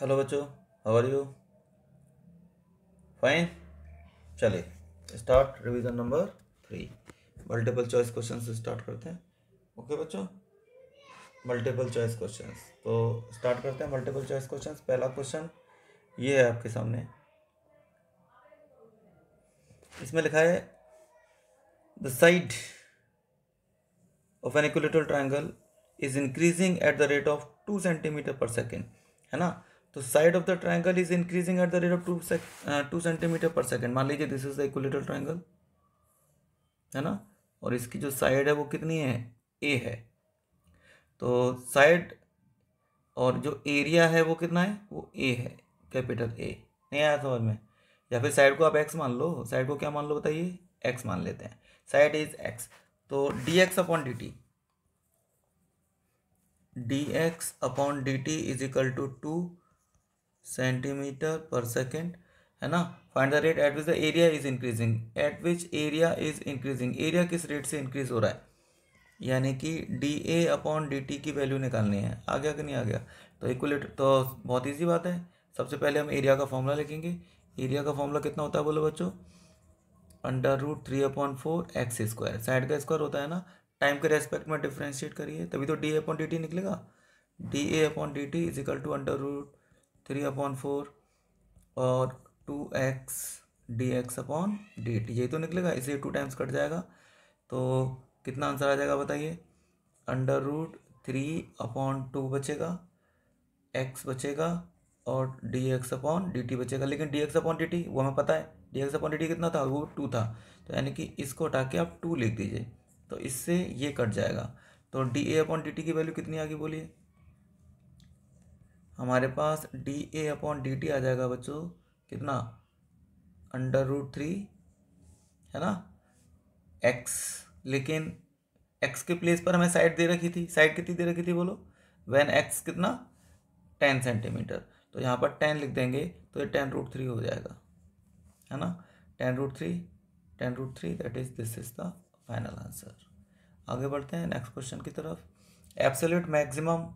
Hello बच्चों how are you fine चले start revision number three multiple choice question start करते हैं okay बच्चों मल्टीपल चॉइस क्वेश्चन तो स्टार्ट करते हैं मल्टीपल चॉइस क्वेश्चन पहला क्वेश्चन ये है आपके सामने इसमें लिखा है the side of an equilateral triangle is increasing at the rate of two centimetre per second है ना तो side of the triangle is increasing at the rate of two two centimetre per second मान लीजिए this is the equilateral triangle है ना और इसकी जो साइड है वो कितनी है ए है तो साइड और जो एरिया है वो कितना है वो ए है कैपिटल ए नहीं आया समझ में या फिर साइड को आप एक्स मान लो साइड को क्या मान लो बताइए एक्स मान लेते हैं साइड इज एक्स तो d x upon d t d x upon d t is equal to two centimetre per second है ना find the rate at which the area is increasing at which area is increasing area किस rate से increase हो रहा है यानी कि d ए upon d t की वैल्यू निकालनी है आ गया कि नहीं आ गया तो इक्वलेटर तो बहुत ईजी बात है सबसे पहले हम एरिया का फॉर्मूला लिखेंगे एरिया का फॉर्मूला कितना होता है बोलो बच्चों under root three upon four x square side का स्क्वायर होता है ना टाइम के रेस्पेक्ट में डिफ्रेंशिएट करिए तभी तो डी ए अपॉन डी टी निकलेगा d A upon d t is equal to under root three upon four और two x d x upon d t यही तो निकलेगा इसे टू टाइम्स कट जाएगा तो कितना आंसर आ जाएगा बताइए under root three upon two बचेगा एक्स बचेगा और d x upon d t बचेगा लेकिन d x upon d t वो हमें पता है d x upon d t कितना था वो टू था तो यानी कि इसको हटा के आप टू लिख दीजिए तो इससे ये कट जाएगा तो डी ए अपॉन डी टी की वैल्यू कितनी आ गई बोलिए हमारे पास डी ए अपॉन डी टी आ जाएगा बच्चों कितना अंडर रूट थ्री है ना एक्स लेकिन एक्स के प्लेस पर हमें साइड दे रखी थी साइड कितनी दे रखी थी बोलो वेन एक्स कितना टेन सेंटीमीटर तो यहाँ पर टेन लिख देंगे तो ये टेन रूट थ्री हो जाएगा है ना ten root three ten root three that is this is the final answer आगे बढ़ते हैं नेक्स्ट क्वेश्चन की तरफ absolute maximum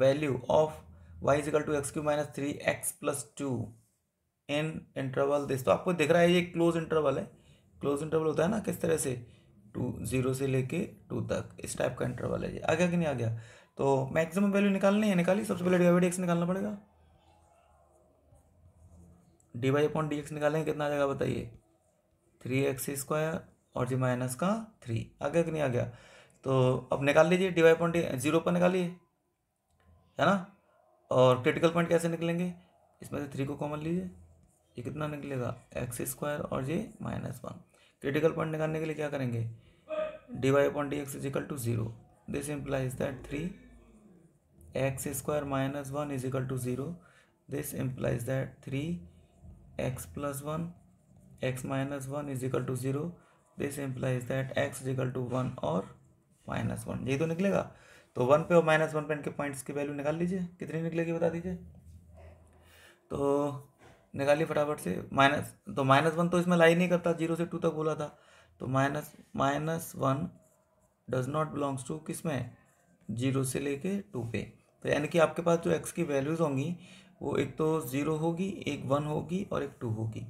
value of y is equal to x cube minus three x plus two in interval this तो आपको दिख रहा है ये क्लोज इंटरवल है क्लोज इंटरवल होता है ना किस तरह से टू जीरो से लेके टू तक इस टाइप का इंटरवल है ये आ गया कि नहीं आ गया तो मैक्सिमम वैल्यू निकालनी है निकाली सबसे पहले डी एक्स निकालना पड़ेगा d y upon d x निकालेंगे कितना आ जाएगा बताइए थ्री एक्स स्क्वायर और जी माइनस का थ्री आ गया कि नहीं आ गया तो अब निकाल लीजिए d y upon d zero पर निकालिए है ना और क्रिटिकल पॉइंट कैसे निकलेंगे इसमें से थ्री को कॉमन लीजिए ये कितना निकलेगा एक्स स्क्वायर और ये माइनस वन क्रिटिकल पॉइंट निकालने के लिए क्या करेंगे d y upon d x is equal to zero this implies that three x square minus one is equal to zero this implies that three x plus one x minus one is equal to zero this implies that x is equal to one और minus one यही तो निकलेगा तो one पे और minus one पे इनके points की वैल्यू निकाल लीजिए कितनी निकलेगी बता दीजिए तो निकालिए फटाफट से माइनस तो माइनस वन तो इसमें लाई नहीं करता जीरो से टू तक बोला था तो minus minus one does not belongs to किस में जीरो से लेके टू पे तो यानी कि आपके पास जो एक्स की वैल्यूज़ होंगी वो एक तो ज़ीरो होगी एक वन होगी और एक टू होगी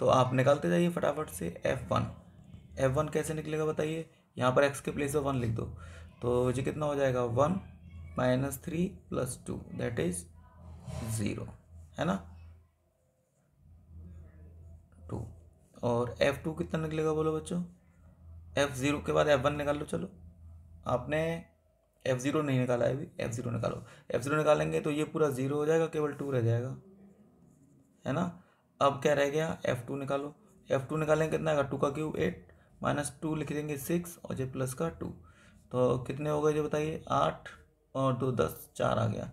तो आप निकालते जाइए फटाफट से एफ़ वन एफ़ वन कैसे निकलेगा बताइए यहाँ पर एक्स के प्लेस पर वन लिख दो तो ये कितना हो जाएगा one minus three plus two that is zero है ना टू और एफ़ टू कितना निकलेगा बोलो बच्चों एफ़ ज़ीरो के बाद एफ़ वन निकाल लो चलो आपने एफ़ ज़ीरो नहीं निकाला है अभी एफ़ ज़ीरो निकालो एफ़ ज़ीरो निकालेंगे तो ये पूरा ज़ीरो हो जाएगा केवल टू रह जाएगा है ना अब क्या रह गया एफ़ टू निकालो एफ़ टू निकालेंगे कितना आएगा टू का क्यूब एट माइनस टू लिख देंगे सिक्स और जे प्लस का टू तो कितने हो गए जो बताइए आठ और दो दस चार आ गया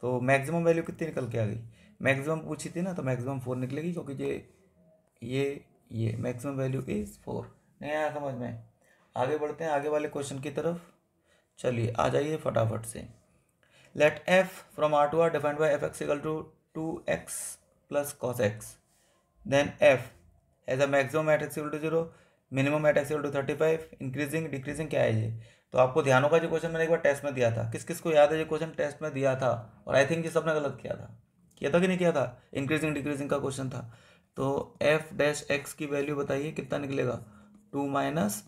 तो मैक्सिमम वैल्यू कितनी निकल के आ गई मैक्सिमम पूछी थी ना तो मैक्सिमम फोर निकलेगी क्योंकि ये ये ये मैक्सिमम वैल्यू इज़ फोर नहीं आया समझ में आगे बढ़ते हैं आगे वाले क्वेश्चन की तरफ चलिए आ जाइए फटाफट से let f from R to R defined by f x equal to two x plus cos x then f has a maximum at x equal to zero minimum at x equal to thirty five increasing decreasing क्या है ये तो आपको ध्यान होगा जो question मैंने एक बार टेस्ट में दिया था किस किस को याद है जो क्वेश्चन टेस्ट में दिया था और आई थिंक ये सबने गलत किया था किया था कि नहीं किया था इंक्रीजिंग डिक्रीजिंग का क्वेश्चन था तो एफ डैश एक्स की वैल्यू बताइए कितना निकलेगा टू माइनस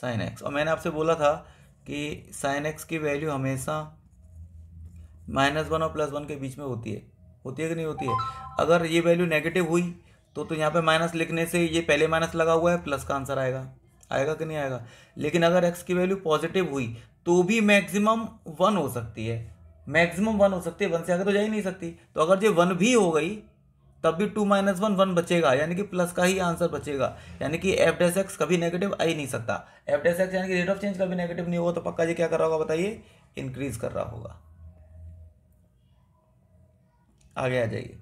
साइन एक्स और मैंने आपसे बोला था कि साइन एक्स की वैल्यू हमेशा माइनस वन और प्लस वन के बीच में होती है होती है कि नहीं होती है अगर ये वैल्यू नेगेटिव हुई तो तो यहाँ पे माइनस लिखने से ये पहले माइनस लगा हुआ है प्लस का आंसर आएगा आएगा कि नहीं आएगा लेकिन अगर एक्स की वैल्यू पॉजिटिव हुई तो भी मैक्सिमम वन हो सकती है मैक्सिमम वन हो सकती है वन से आगे तो जा ही नहीं सकती तो अगर ये वन भी हो गई तब भी टू माइनस वन वन बचेगा यानी कि प्लस का ही आंसर बचेगा यानी कि एफ डेस एक्स कभी नेगेटिव आ ही नहीं सकता एफ डेस एक्स यानी कि रेट ऑफ चेंज कभी नेगेटिव नहीं होगा तो पक्का ये क्या कर रहा होगा बताइए इंक्रीज कर रहा होगा आगे आ जाइए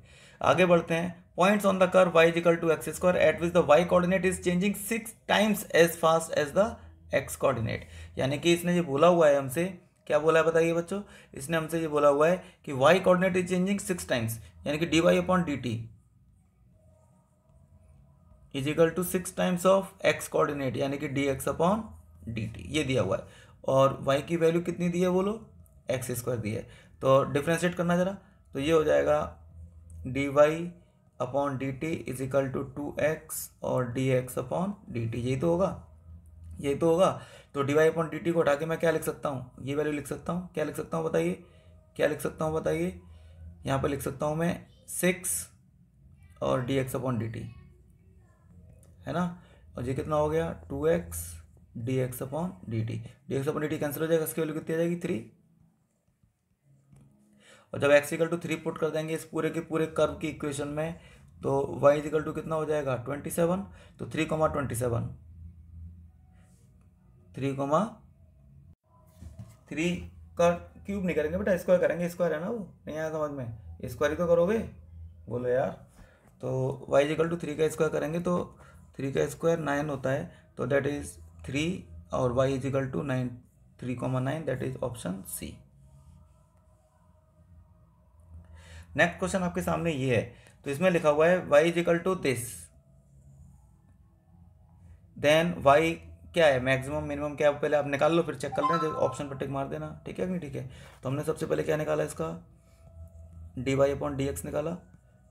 आगे बढ़ते हैं points on the curve y is equal to x square at which the y coordinate is changing six times as fast as the x coordinate यानी कि इसने ये बोला हुआ है हमसे क्या बोला है बताइए बच्चों इसने हमसे ये बोला हुआ है कि y coordinate is changing six times यानी कि d y upon d t is equal to six times of x coordinate यानी कि d x upon d t ये दिया हुआ है और y की वैल्यू कितनी दी है बोलो एक्स स्क्वायर दी है तो डिफ्रेंशिएट करना ज़रा तो ये हो जाएगा d y upon d t is equal to two x और d x upon d t यही तो होगा यही तो होगा तो d y upon d t को हटा के मैं क्या लिख सकता हूँ ये वैल्यू लिख सकता हूँ क्या लिख सकता हूँ बताइए क्या लिख सकता हूँ बताइए यहाँ पर लिख सकता हूँ मैं सिक्स और d x upon d t है ना और ये कितना हो गया two x d x upon d t d x upon d t cancel हो जाएगा इसकी वैल्यू कितनी आ जाएगी थ्री और जब x equal to three put कर देंगे इस पूरे के पूरे कर्व की इक्वेशन में तो वाई इजिकल टू कितना हो जाएगा ट्वेंटी सेवन तो three comma twenty seven three comma three का क्यूब नहीं करेंगे बेटा स्क्वायर करेंगे स्क्वायर है ना वो नहीं आया समझ में स्क्वायर ही तो करोगे बोलो यार तो वाई इजिकल टू थ्री का स्क्वायर करेंगे तो थ्री का स्क्वायर नाइन होता है तो दैट इज़ थ्री और y is equal to nine three comma nine that is option c next question आपके सामने ये है तो इसमें लिखा हुआ है y is equal to this then y क्या है मैक्सिमम मिनिमम क्या है पहले आप निकाल लो फिर चेक कर लेना ऑप्शन पर टिक मार देना ठीक है कि नहीं ठीक है तो हमने सबसे पहले क्या निकाला इसका d y upon d x निकाला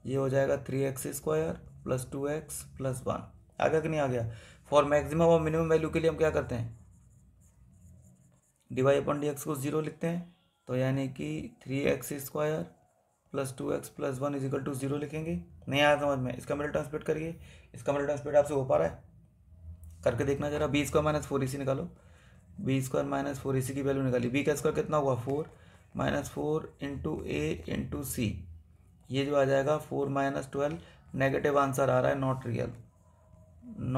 ये हो जाएगा three x square plus two x plus one आ गया कि नहीं आ गया फॉर मैक्सिमम और मिनिमम वैल्यू के लिए हम क्या करते हैं d y upon d x को ज़ीरो लिखते हैं तो यानी कि three x square plus two x plus one is equal to zero लिखेंगे नहीं आया समझ में इसका मिडल ट्रांसपेट करिए इसका मिडल ट्रांसपेट आपसे हो पा रहा है करके देखना जरा b square minus four a निकालो b square minus four a की वैल्यू निकाली बी का स्क्वायर कितना हुआ four minus four into a into c ये जो आ जाएगा four minus twelve negative answer आ रहा है नॉट रियल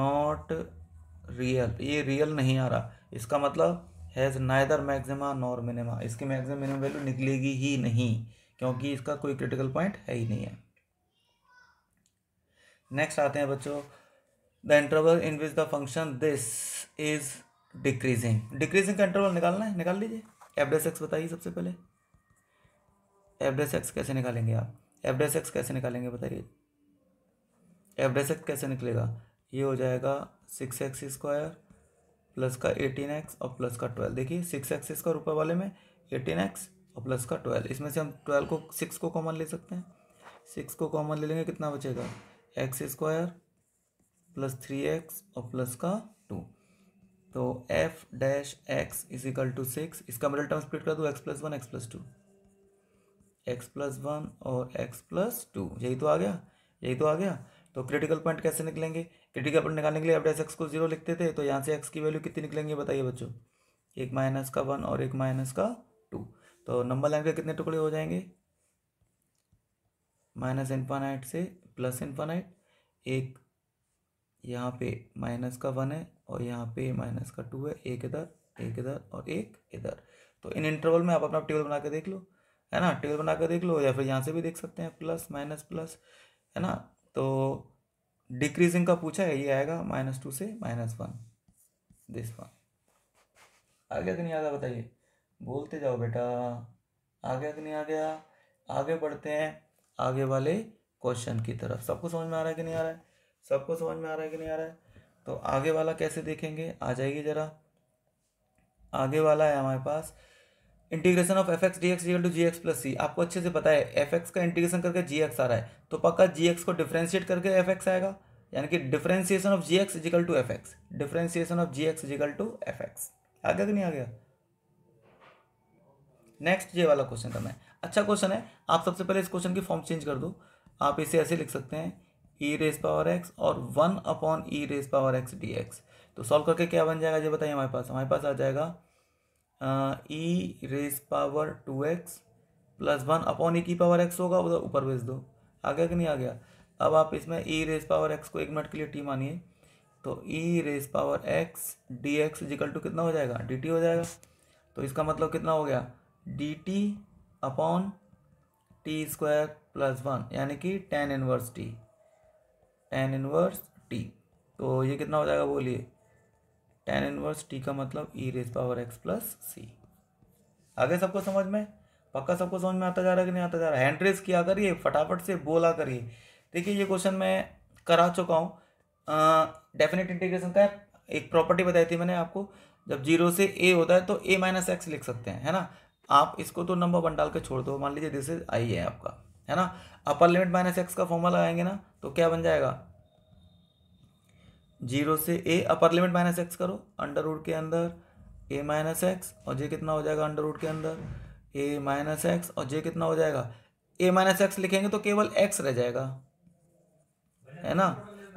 नॉट रियल ये रियल नहीं आ रहा इसका मतलब has neither maxima nor minima इसकी मैक्सिमम मिनिमम वैल्यू निकलेगी ही नहीं क्योंकि हम्म। इसका कोई क्रिटिकल पॉइंट है ही नहीं है नेक्स्ट आते हैं बच्चों the interval in which the function this is decreasing decreasing का इंटरवल निकालना है निकाल लीजिए एवडेस एक्स बताइए सबसे पहले एवडेस एक्स कैसे निकालेंगे आप एवडेस एक्स कैसे निकालेंगे बताइए एवडेस एक्स कैसे निकलेगा ये हो जाएगा सिक्स एक्स स्क्वायर प्लस का एटीन एक्स और प्लस का ट्वेल्व देखिए सिक्स एक्स स्क्वायर ऊपर वाले में एटीन एक्स और प्लस का ट्वेल्व इसमें से हम ट्वेल्व को सिक्स को कॉमन ले सकते हैं सिक्स को कॉमन ले लेंगे कितना बचेगा x square plus three x और प्लस का टू तो f dash x is equal to six इसका मिडल टर्म स्प्लिट कर दो x plus one x plus two x plus one और एक्स प्लस टू यही तो आ गया यही तो आ गया तो क्रिटिकल पॉइंट कैसे निकलेंगे क्रिटिकल पॉइंट निकालने के लिए एफ डैश एक्स को जीरो लिखते थे तो यहाँ से एक्स की वैल्यू कितनी निकलेंगे बताइए बच्चों एक माइनस का वन और एक माइनस का टू तो नंबर लाइन के कितने टुकड़े हो जाएंगे माइनस इन्फानाइट से प्लस इन्फानाइट एक यहाँ पे माइनस का वन है और यहाँ पे माइनस का टू है एक इधर एक इधर और एक इधर तो इन इंटरवल में आप अपना टेबल बना के देख लो है ना टेबल बना के देख लो या फिर यहाँ से भी देख सकते हैं प्लस माइनस प्लस है ना तो डिक्रीजिंग का पूछा है ये आएगा माइनस टू से माइनस वन दिस वन आगे कि नहीं आता बताइए बोलते जाओ बेटा आ गया कि नहीं आ गया आगे बढ़ते हैं आगे वाले क्वेश्चन की तरफ सबको समझ में आ रहा है कि नहीं आ रहा है सबको समझ में आ रहा है कि नहीं आ रहा है तो आगे वाला कैसे देखेंगे आ जाइए जरा आगे वाला है हमारे पास integration of f x d x to g x plus c आपको अच्छे से पता है एफ एक्स का इंटीग्रेशन करके जी एक्स आ रहा है तो पक्का जी एक्स को डिफ्रेंशिएट करके एफ एक्स आएगा यानी कि differentiation of g x is equal to f x differentiation of g x is equal to f x आ गया कि नहीं आ गया नेक्स्ट ये वाला क्वेश्चन करना है अच्छा क्वेश्चन है आप सबसे पहले इस क्वेश्चन की फॉर्म चेंज कर दो आप इसे ऐसे लिख सकते हैं ई रेस पावर एक्स और one upon e raise power x d x तो सॉल्व करके क्या बन जाएगा ये बताइए हमारे पास हमारे पास आ जाएगा e raise power two x plus one upon e की पावर एक्स होगा उधर ऊपर भेज दो आ गया कि नहीं आ गया अब आप इसमें ई रेस पावर एक्स को एक मिनट के लिए टी मानिए तो e raise power x d x equal to कितना हो जाएगा डी टी हो जाएगा तो इसका मतलब कितना हो गया d t upon t square plus one यानी कि tan inverse t tan inverse t तो ये कितना हो जाएगा बोलिए टेन इनवर्स टी का मतलब e raise power x plus c आगे सबको समझ में पक्का सबको समझ में आता जा रहा है कि नहीं आता जा रहा है हैंड रेस किया करिए फटाफट से बोला करिए देखिए ये क्वेश्चन मैं करा चुका हूँ डेफिनेट इंटीग्रेशन का एक प्रॉपर्टी बताई थी मैंने आपको जब जीरो से ए होता है तो ए माइनस एक्स लिख सकते हैं है ना आप इसको तो नंबर वन डाल के छोड़ दो मान लीजिए दिस इज आई है आपका है ना अपर लिमिट माइनस एक्स का फॉर्मूला लगाएंगे ना तो क्या बन जाएगा जीरो से a upper limit minus x करो अंडर रूट के अंदर ए माइनस एक्स और जे कितना हो जाएगा अंडर रूट के अंदर ए माइनस एक्स और जे कितना हो जाएगा ए माइनस एक्स लिखेंगे तो केवल एक्स रह जाएगा है ना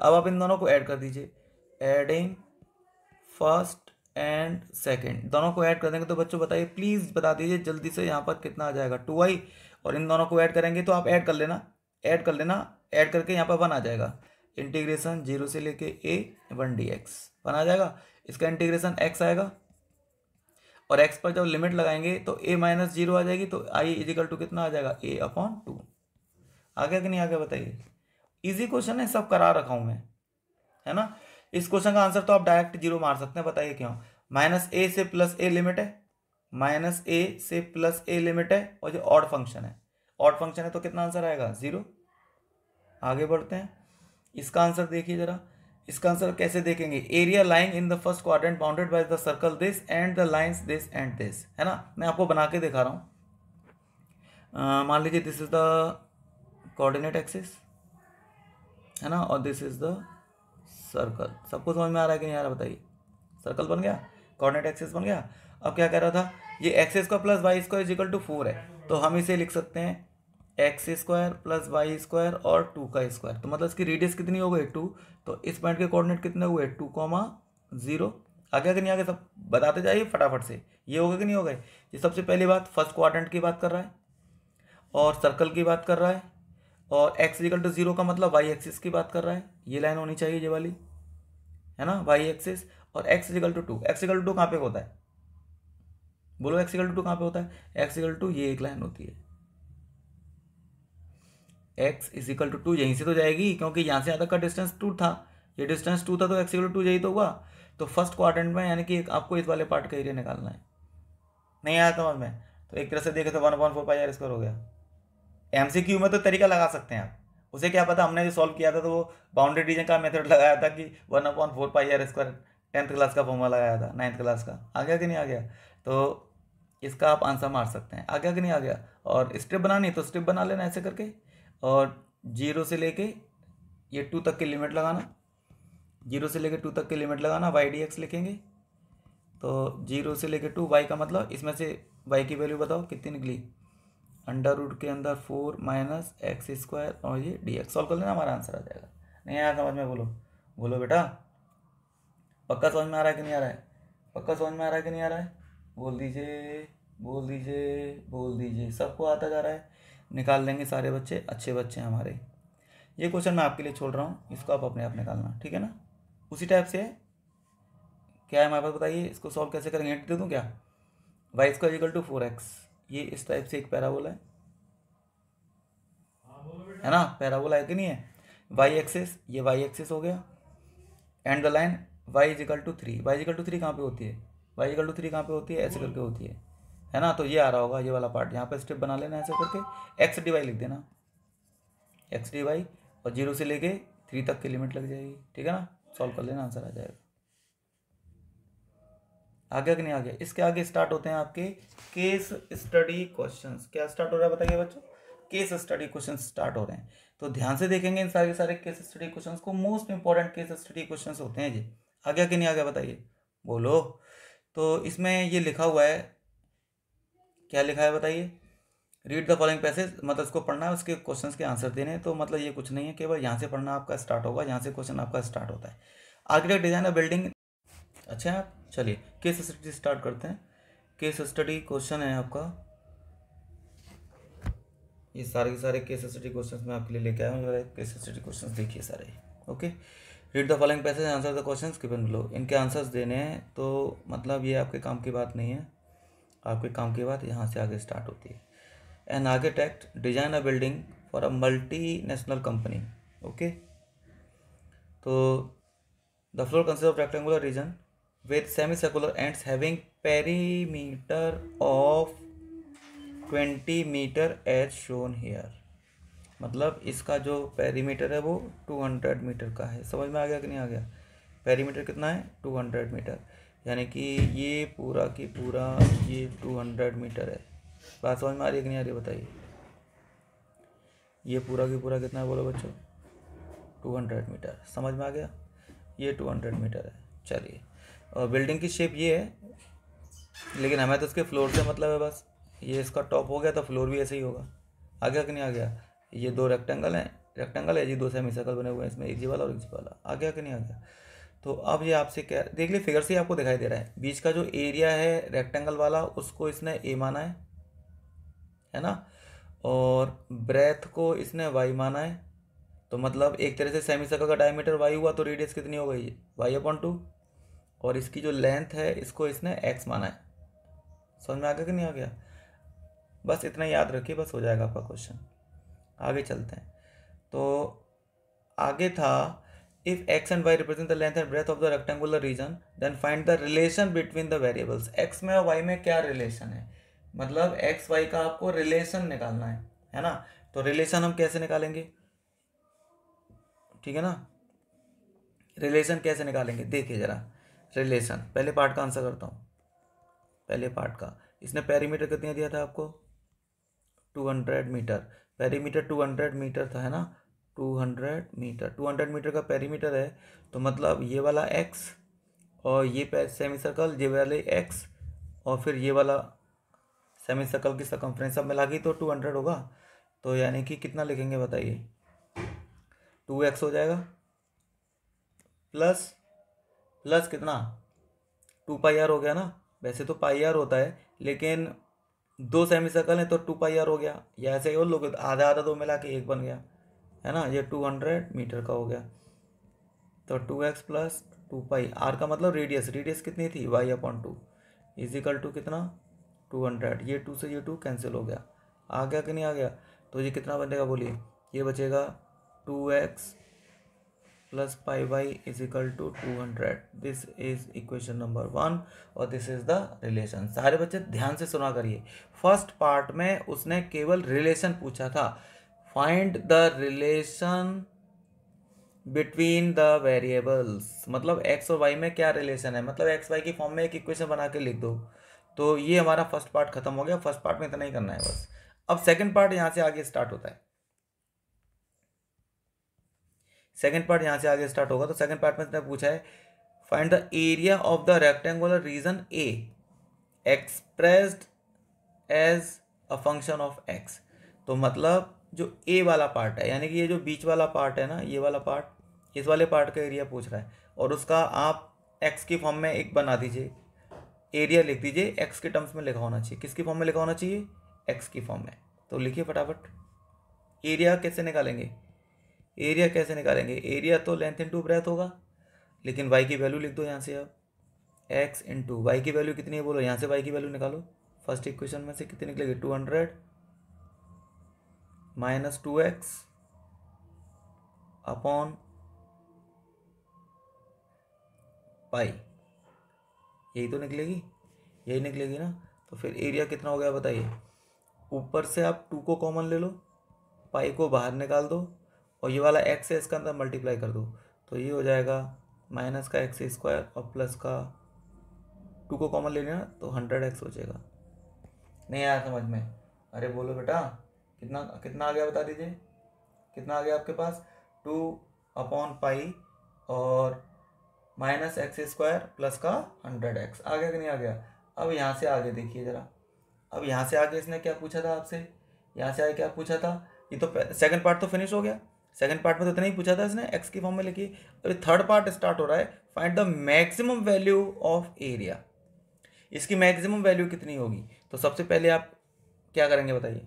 अब आप इन दोनों को ऐड कर दीजिए एडिंग फर्स्ट एंड सेकेंड दोनों को ऐड कर देंगे तो बच्चों बताइए प्लीज़ बता दीजिए जल्दी से यहाँ पर कितना आ जाएगा टू आई और इन दोनों को ऐड करेंगे तो आप ऐड कर लेना ऐड कर लेना ऐड करके यहाँ पर वन आ जाएगा इंटीग्रेशन जीरो से लेके a one d x one आ जाएगा इसका इंटीग्रेशन एक्स आएगा और एक्स पर जब लिमिट लगाएंगे तो ए माइनस जीरो आ जाएगी तो आई इजिकल टू कितना आ जाएगा ए अपॉन टू आगे कि नहीं आगे बताइए इजी क्वेश्चन है सब करा रखा हूँ मैं है ना इस क्वेश्चन का आंसर तो आप डायरेक्ट जीरो मार सकते हैं बताइए क्यों माइनस ए से प्लस ए लिमिट है माइनस ए से प्लस ए लिमिट है और जो ऑड फंक्शन है ऑड फंक्शन है तो कितना आंसर आएगा जीरो आगे बढ़ते हैं इसका आंसर देखिए जरा इसका आंसर कैसे देखेंगे area lying in the first quadrant bounded by the circle this and the lines this and this है ना मैं आपको बना के दिखा रहा हूँ मान लीजिए this is the coordinate axis है ना और दिस इज द सर्कल सबको समझ में आ रहा है कि नहीं आ रहा बताइए सर्कल बन गया कॉर्डिनेट एक्सेस बन गया अब क्या कह रहा था ये x square plus y square equal to four है तो हम इसे लिख सकते हैं x square plus y square और टू का स्क्वायर तो मतलब इसकी रेडियस कितनी हो गई टू तो इस पॉइंट के कोऑर्डिनेट कितने हुए टू कॉमा जीरो आगे आगे नहीं आगे सब बताते जाइए फटाफट से ये हो गए कि नहीं हो गए ये सबसे पहली बात फर्स्ट क्वाड्रेंट की बात कर रहा है और सर्कल की बात कर रहा है और एक्स इक्वल टू जीरो का मतलब वाई एक्सिस की बात कर रहा है ये लाइन होनी चाहिए ये वाली है ना वाई एक्सिस और x is equal to two x is equal to कहाँ पे होता है बोलो एक्स इजिकल टू कहाँ पे होता है एक्स इजिकल टू ये एक लाइन होती है एक्स इजिकल टू टू यहीं से तो जाएगी क्योंकि यहाँ से यहाँ का डिस्टेंस टू था ये डिस्टेंस टू था तो एक्स इजिकल टू यही तो हुआ तो फर्स्ट क्वाड्रेंट में यानी कि आपको इस वाले पार्ट का एरिया निकालना है नहीं आया समझ में तो एक तरह से देखे तो one point four pi r square हो गया एम सी क्यू में तो तरीका लगा सकते हैं आप उसे क्या पता हमने जो सॉल्व किया था तो वो बाउंड्री डिजन का मेथड लगाया था कि one upon four pi r square tenth class का फॉर्मूला लगाया था नाइन्थ क्लास का आ गया कि नहीं आ गया तो इसका आप आंसर मार सकते हैं आ गया कि नहीं आ गया और स्ट्रिप बनानी तो स्ट्रिप बना लेना ऐसे करके और जीरो से लेके ये टू तक की लिमिट लगाना जीरो से लेके टू तक की लिमिट लगाना वाई डी एक्स लिखेंगे तो जीरो से लेके टू वाई का मतलब इसमें से वाई की वैल्यू बताओ कितनी निकली अंडर रूट के अंदर फोर माइनस एक्स स्क्वायर और ये डी एक्स सॉल्व कर लेना हमारा आंसर आ जाएगा नहीं आया समझ में बोलो बोलो बेटा पक्का समझ में आ रहा है कि नहीं आ रहा है पक्का समझ में आ रहा है कि नहीं आ रहा है बोल दीजिए बोल दीजिए बोल दीजिए सबको आता जा रहा है निकाल लेंगे सारे बच्चे अच्छे बच्चे हैं हमारे ये क्वेश्चन मैं आपके लिए छोड़ रहा हूँ इसको आप अपने आप निकालना ठीक है ना उसी टाइप से क्या है हमारे पास बताइए इसको सॉल्व कैसे करेंगे हिंट दे दूँ क्या y square equal to four x ये इस टाइप से एक पैराबोला है है ना पैराबोला है कि नहीं है वाई एक्सेस ये वाई एक्सेस हो गया and the line y is equal to three y is equal to three कहाँ पे होती है वाई इजिकल टू थ्री कहाँ पे होती है ऐसे करके होती है है ना तो ये आ रहा होगा ये वाला पार्ट यहाँ पर स्टेप बना लेना ऐसे करके एक्स डी वाई लिख देना एक्स डी वाई और जीरो से लेके थ्री तक की लिमिट लग जाएगी ठीक है ना सॉल्व कर लेना आंसर आ जाएगा आगे कि नहीं आगे इसके आगे स्टार्ट होते हैं आपके केस स्टडी क्वेश्चंस क्या स्टार्ट हो रहा है बताइए बच्चों केस स्टडी क्वेश्चंस स्टार्ट हो रहे हैं तो ध्यान से देखेंगे इन सारे सारे केस स्टडी क्वेश्चंस को most important case study questions होते हैं जी आगे कि नहीं आगे बताइए बोलो तो इसमें ये लिखा हुआ है क्या लिखा है बताइए रीड द फॉलोइंग पैसेज मतलब इसको पढ़ना है उसके क्वेश्चन के आंसर देने तो मतलब ये कुछ नहीं है केवल यहाँ से पढ़ना आपका स्टार्ट होगा यहाँ से क्वेश्चन आपका स्टार्ट होता है आर्किटेक्ट डिजाइन अ बिल्डिंग अच्छा हैं हाँ, आप चलिए केस स्टडी स्टार्ट करते हैं केस स्टडी क्वेश्चन है आपका ये सारे के सारे केस स्टडी क्वेश्चन मैं आपके लिए लेके आया हूँ केस स्टडी क्वेश्चन देखिए सारे okay read the following passage answer the question given below इनके आंसर्स देने हैं तो मतलब ये आपके काम की बात नहीं है आपके काम की बात यहाँ से आगे स्टार्ट होती है an architect design a building for a multinational company okay तो the floor consider of rectangular region with semicircular ends having perimeter of 20 metre as shown here मतलब इसका जो पेरीमीटर है वो 200 मीटर का है समझ में आ गया कि नहीं आ गया पेरीमीटर कितना है 200 मीटर यानी कि ये पूरा की पूरा ये 200 मीटर है बात समझ में आ रही है कि नहीं आ रही बताइए ये पूरा की पूरा कितना है बोलो बच्चों 200 मीटर समझ में आ गया ये 200 मीटर है चलिए और बिल्डिंग की शेप ये है लेकिन हमें तो इसके फ्लोर से मतलब है बस ये इसका टॉप हो गया तो फ्लोर भी ऐसे ही होगा आ गया कि नहीं आ गया ये दो रेक्टेंगल हैं रेक्टेंगल है जी दो सेमी सर्कल बने हुए हैं इसमें एक जी वाला और एक जी वाला आ गया कि नहीं आ गया तो अब ये आपसे क्या देख लीजिए फिगर से ही आपको दिखाई दे रहा है बीच का जो एरिया है रेक्टेंगल वाला उसको इसने ए माना है है ना और ब्रेथ को इसने वाई माना है तो मतलब एक तरह से सेमी सर्कल का डायमीटर वाई हुआ तो रेडियस कितनी हो गई वाई अपॉन टू और इसकी जो लेंथ है इसको इसने एक्स माना है समझ में आ गया कि नहीं आ गया बस इतना याद रखिए बस हो जाएगा आपका क्वेश्चन आगे चलते हैं तो आगे था if x and y represent the length and breadth of the rectangular region then find the relation between the variables x में और वाई में क्या रिलेशन है मतलब एक्स वाई का आपको रिलेशन निकालना है है ना तो रिलेशन हम कैसे निकालेंगे ठीक है ना रिलेशन कैसे निकालेंगे देखिए जरा रिलेशन पहले पार्ट का आंसर करता हूँ पहले पार्ट का इसने पैरीमीटर कितना दिया था आपको two hundred metre perimeter two hundred metre था है ना two hundred metre two hundred metre का पैरीमीटर है तो मतलब ये वाला एक्स और ये सेमी सर्कल ये वाले एक्स और फिर ये वाला सेमी सर्कल की सकम्फ्रेंस अब मिला गई तो टू हंड्रेड होगा तो यानी कि कितना लिखेंगे बताइए टू एक्स हो जाएगा प्लस प्लस कितना टू पाई आर हो गया ना वैसे तो पाई आर होता है लेकिन दो सेमी सर्कल है तो टू पाई आर हो गया या ऐसे ही और लोग आधा आधा दो मिला के एक बन गया है ना ये टू हंड्रेड मीटर का हो गया तो two x plus two pi r का मतलब रेडियस रेडियस कितनी थी y upon two equal to कितना टू हंड्रेड ये टू से ये टू कैंसिल हो गया आ गया कि नहीं आ गया तो ये कितना बनेगा बोलिए ये बचेगा two x plus pi y is equal to 200 this is equation number one और दिस इज द रिलेशन सारे बच्चे ध्यान से सुना करिए फर्स्ट पार्ट में उसने केवल रिलेशन पूछा था find the relation between the variables मतलब एक्स और वाई में क्या रिलेशन है मतलब एक्स वाई की फॉर्म में एक इक्वेशन बना के लिख दो तो ये हमारा फर्स्ट पार्ट खत्म हो गया फर्स्ट पार्ट में इतना ही करना है बस अब सेकेंड पार्ट यहाँ से आगे स्टार्ट होता है सेकेंड पार्ट यहाँ से आगे स्टार्ट होगा तो सेकेंड पार्ट में पूछा है find the area of the rectangular region a expressed as a function of x तो मतलब जो ए वाला पार्ट है यानी कि ये जो बीच वाला पार्ट है ना ये वाला पार्ट इस वाले पार्ट का एरिया पूछ रहा है और उसका आप एक्स की फॉर्म में एक बना दीजिए एरिया लिख दीजिए एक्स के टर्म्स में लिखा होना चाहिए किसकी फॉर्म में लिखा होना चाहिए एक्स की फॉर्म में तो लिखिए फटाफट एरिया कैसे निकालेंगे एरिया कैसे निकालेंगे एरिया तो लेंथ इंटू ब्रेथ होगा लेकिन वाई की वैल्यू लिख दो यहाँ से आप एक्स इंटू वाई की वैल्यू कितनी है बोलो यहाँ से वाई की वैल्यू निकालो फर्स्ट इक्वेशन में से कितनी निकलेगी two hundred minus two x upon pi यही तो निकलेगी यही निकलेगी ना तो फिर एरिया कितना हो गया बताइए ऊपर से आप टू को कॉमन ले लो पाई को बाहर निकाल दो और ये वाला एक्स है इसका अंदर मल्टीप्लाई कर दो तो ये हो जाएगा माइनस का एक्स स्क्वायर और प्लस का टू को कॉमन ले लेना तो हंड्रेड एक्स हो जाएगा नहीं आया समझ में अरे बोलो बेटा कितना कितना आ गया बता दीजिए कितना आ गया आपके पास टू अपॉन पाई और माइनस एक्स स्क्वायर प्लस का हंड्रेड एक्स आ गया कि नहीं आ गया अब यहाँ से आगे देखिए ज़रा अब यहाँ से आगे इसने क्या पूछा था आपसे यहाँ से आगे क्या पूछा था ये तो सेकंड पार्ट तो फिनिश हो गया सेकंड पार्ट में तो इतना ही पूछा था इसने एक्स की फॉर्म में लिखी और ये थर्ड पार्ट स्टार्ट हो रहा है find the maximum value of area इसकी मैक्सिमम वैल्यू कितनी होगी तो सबसे पहले आप क्या करेंगे बताइए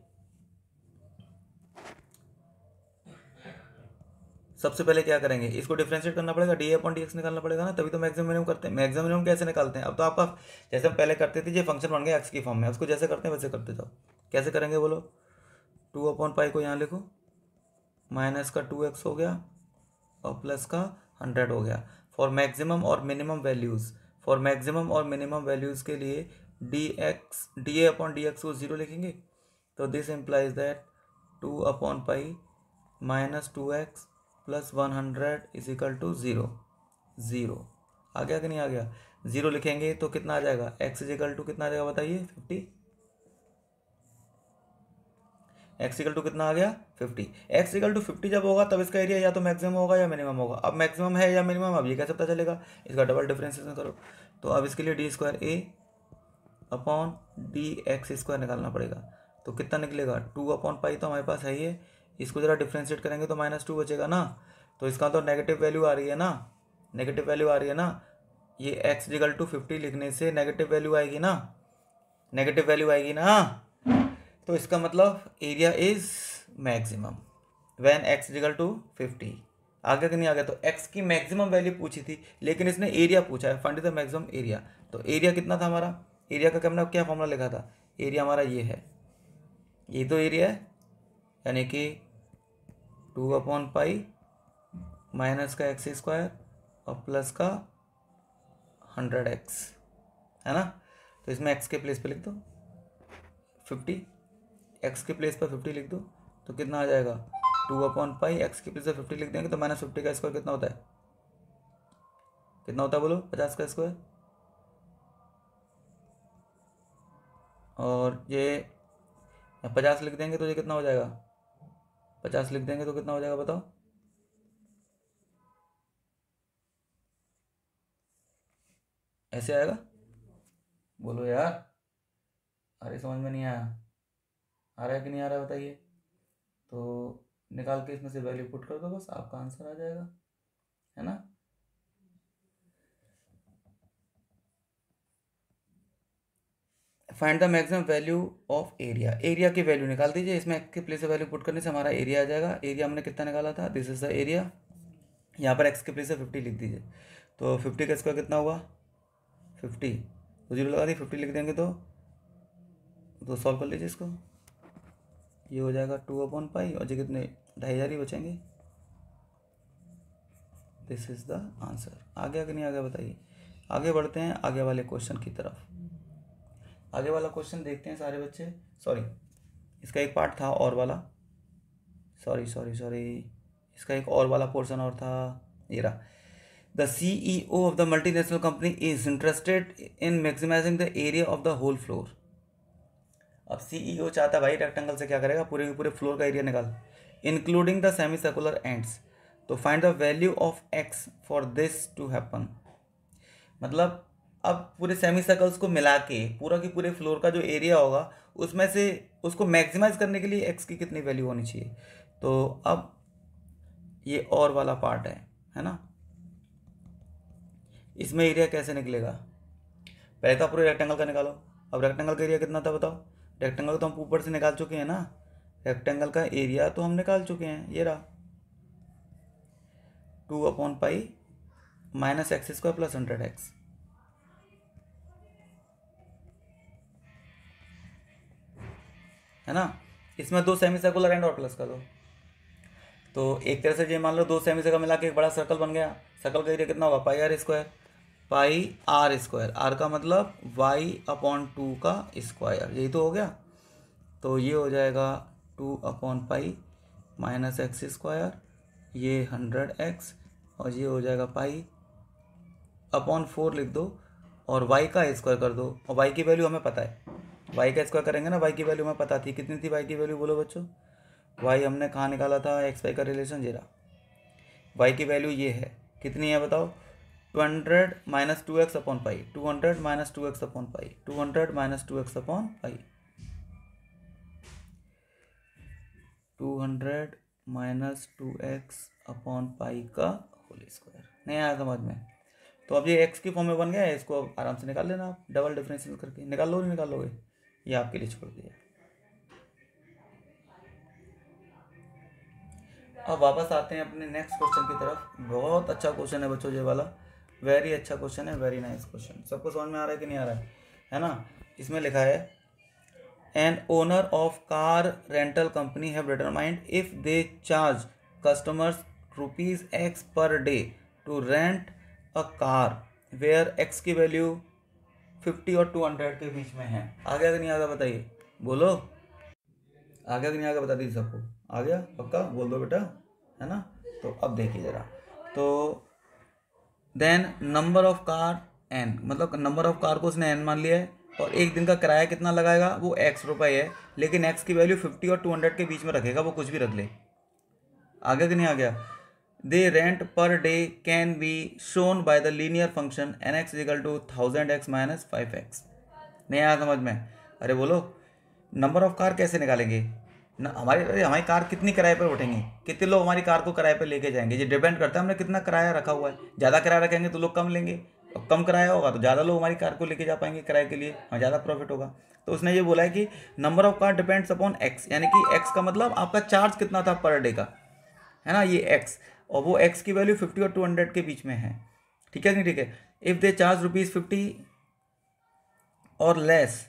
सबसे पहले क्या करेंगे इसको डिफ्रेंशिएट करना पड़ेगा डी अपॉन डी एक्स निकालना पड़ेगा ना तभी तो मैक्सिमम मिनिमम करते हैं मैक्सिमम मिनिमम कैसे निकालते हैं अब तो आपका जैसे हम पहले करते थे ये फंक्शन बन गया एक्स की फॉर्म में उसको जैसे करते हैं वैसे करते जाओ कैसे करेंगे बोलो टू अपॉन पाई को यहाँ लिखो माइनस का टू एक्स हो गया और प्लस का हंड्रेड हो गया फॉर मैक्सिमम और मिनिमम वैल्यूज़ फॉर मैक्सिमम और मिनिमम वैल्यूज़ के लिए डी एक्स डी ए अपॉन डी एक्स को ज़ीरो लिखेंगे तो this implies that two upon pi minus two x plus one hundred is equal to zero zero आ गया कि नहीं आ गया ज़ीरो लिखेंगे तो कितना आ जाएगा एक्स इज इक्वल टू कितना आ जाएगा बताइए फिफ्टी एक्स टू कितना आ गया फिफ्टी एक्स टू फिफ्टी जब होगा तब इसका एरिया या तो मैक्सिमम होगा या मिनिमम होगा अब मैक्सिमम है या मिनिमम अब ये कैसे पता चलेगा इसका डबल डिफ्रेंसिएशन करो तो अब इसके लिए d square a upon d x square निकालना पड़ेगा तो कितना निकलेगा टू अपॉन पाई तो हमारे पास है ये इसको ज़रा डिफ्रेंशिएट करेंगे तो माइनस टू बचेगा ना तो इसका तो नेगेटिव वैल्यू आ रही है ना नेगेटिव वैल्यू आ रही है ना ये एक्स जिगल टू फिफ्टी लिखने से नेगेटिव वैल्यू आएगी ना नेगेटिव वैल्यू आएगी ना तो इसका मतलब area is maximum when x is equal to fifty आगे का कि नहीं आ गया तो एक्स की मैक्सिमम वैल्यू पूछी थी लेकिन इसने एरिया पूछा है find is the maximum area तो एरिया कितना था हमारा एरिया का क्या क्या फॉर्मूला लिखा था एरिया हमारा ये है ये तो एरिया है यानी कि टू अपॉन पाई माइनस का एक्स स्क्वायर और प्लस का हंड्रेड एक्स है ना तो इसमें एक्स के प्लेस पे लिख दो फिफ्टी एक्स के प्लेस पर फिफ्टी लिख दो तो कितना आ जाएगा टू अपॉन पाई एक्स के प्लेस पर फिफ्टी लिख देंगे तो माइनस फिफ्टी का स्क्वायर कितना होता है कितना होता है बोलो पचास का स्क्वायर और ये पचास लिख देंगे तो ये कितना हो जाएगा पचास लिख देंगे तो कितना हो जाएगा बताओ ऐसे आएगा बोलो यार अरे समझ में नहीं आया आ रहा है कि नहीं आ रहा है बताइए तो निकाल के इसमें से वैल्यू पुट कर दो बस आपका आंसर आ जाएगा है ना find the maximum value of area area की वैल्यू निकाल दीजिए इसमें एक्स के प्लेस वैल्यू पुट करने से हमारा एरिया आ जाएगा एरिया हमने कितना निकाला था दिस इज द एरिया यहाँ पर एक्स के प्लेस फिफ्टी लिख दीजिए तो फिफ्टी का स्क्वायर कितना हुआ फिफ्टी तो जीरो लगा दी फिफ्टी लिख देंगे तो तो सॉल्व कर लीजिए इसको ये हो जाएगा टू अपॉन पाई और जो कितने ढाई हज़ार ही बचेंगे दिस इज़ द आंसर आगे आगे कि नहीं आगे बताइए आगे बढ़ते हैं आगे वाले क्वेश्चन की तरफ आगे वाला क्वेश्चन देखते हैं सारे बच्चे सॉरी इसका एक पार्ट था और वाला सॉरी सॉरी सॉरी इसका एक और वाला पोर्शन और था ये रहा the C E O of the multinational company is interested in maximising the area of the whole floor अब सीईओ e चाहता भाई रेक्टेंगल से क्या करेगा पूरे पूरे फ्लोर का एरिया निकाल including the semi circular ends तो find the value of x for this to happen मतलब अब पूरे सेमी सर्कल्स को मिला के पूरा के पूरे फ्लोर का जो एरिया होगा उसमें से उसको मैक्सिमाइज करने के लिए एक्स की कितनी वैल्यू होनी चाहिए तो अब ये और वाला पार्ट है है ना इसमें एरिया कैसे निकलेगा पहले तो आप पूरे रेक्टेंगल का निकालो अब रेक्टेंगल का एरिया कितना था बताओ रेक्टेंगल तो हम ऊपर से निकाल चुके हैं ना रेक्टेंगल का एरिया तो हम निकाल चुके हैं ये रहा two upon pi minus x square plus hundred x है ना इसमें दो सेमी सर्कुलर एंड और प्लस कर दो तो एक तरह से ये मान लो दो सेमी सर्कल मिला के एक बड़ा सर्कल बन गया सर्कल का एरिया कितना होगा pi r square pi r square r का मतलब वाई अपॉन टू का स्क्वायर यही तो हो गया तो ये हो जाएगा two upon pi minus x square ये हंड्रेड एक्स और ये हो जाएगा पाई अपॉन फोर लिख दो और वाई का स्क्वायर कर दो और वाई की वैल्यू हमें पता है वाई का स्क्वायर करेंगे ना वाई की वैल्यू हमें पता थी कितनी थी वाई की वैल्यू बोलो बच्चों वाई हमने कहाँ निकाला था एक्स वाई का रिलेशन जीरा वाई की वैल्यू ये है कितनी है बताओ two hundred minus two x upon pi two hundred minus two x upon pi two hundred minus two x upon pi two hundred minus two x upon pi का whole square नहीं आया समझ में तो अब ये x की form में बन गया है इसको अब आराम से निकाल लेना आप डबल डिफरेंशियल करके निकाल लो नहीं निकाल लोगे ये आपके लिए छोड़ दिया अब वापस आते हैं अपने नेक्स्ट क्वेश्चन की तरफ बहुत अच्छा क्वेश्चन है बच्चों ये वाला वेरी अच्छा क्वेश्चन है वेरी नाइस क्वेश्चन सबको समझ में आ रहा है कि नहीं आ रहा है है ना इसमें लिखा है an owner of car rental company have determined if they charge customers rupees x per day to rent a car where x की वैल्यू फिफ्टी और टू हंड्रेड के बीच में है आ गया कि नहीं आ गया बताइए बोलो आ गया कि नहीं आ गया बता दीजिए सबको आ गया पक्का बोल दो बेटा है ना तो अब देखिए ज़रा तो then number of car n मतलब नंबर ऑफ कार को उसने एन मान लिया है और एक दिन का किराया कितना लगाएगा वो एक्स रुपये है लेकिन एक्स की वैल्यू फिफ्टी और टू हंड्रेड के बीच में रखेगा वो कुछ भी रख ले आ गया कि नहीं आ गया they rent per day can be shown by the linear function n x is equal to thousand x minus five x नहीं आया समझ में अरे बोलो नंबर ऑफ कार कैसे निकालेंगे ना हमारी अरे हमारी कार कितनी किराए पर उठेंगे कितने लोग हमारी कार को किराए पर लेके जाएंगे ये डिपेंड करता है हमने कितना किराया रखा हुआ है ज़्यादा किराया रखेंगे तो लोग कम लेंगे और कम किराया होगा तो ज़्यादा लोग हमारी कार को लेके जा पाएंगे किराए के लिए और ज़्यादा प्रॉफिट होगा तो उसने ये बोला है कि number of car depends upon x यानी कि एक्स का मतलब आपका चार्ज कितना था पर डे का है ना ये एक्स और वो एक्स की वैल्यू फिफ्टी और टू हंड्रेड के बीच में है ठीक है नहीं ठीक है if they charge rupees fifty और लेस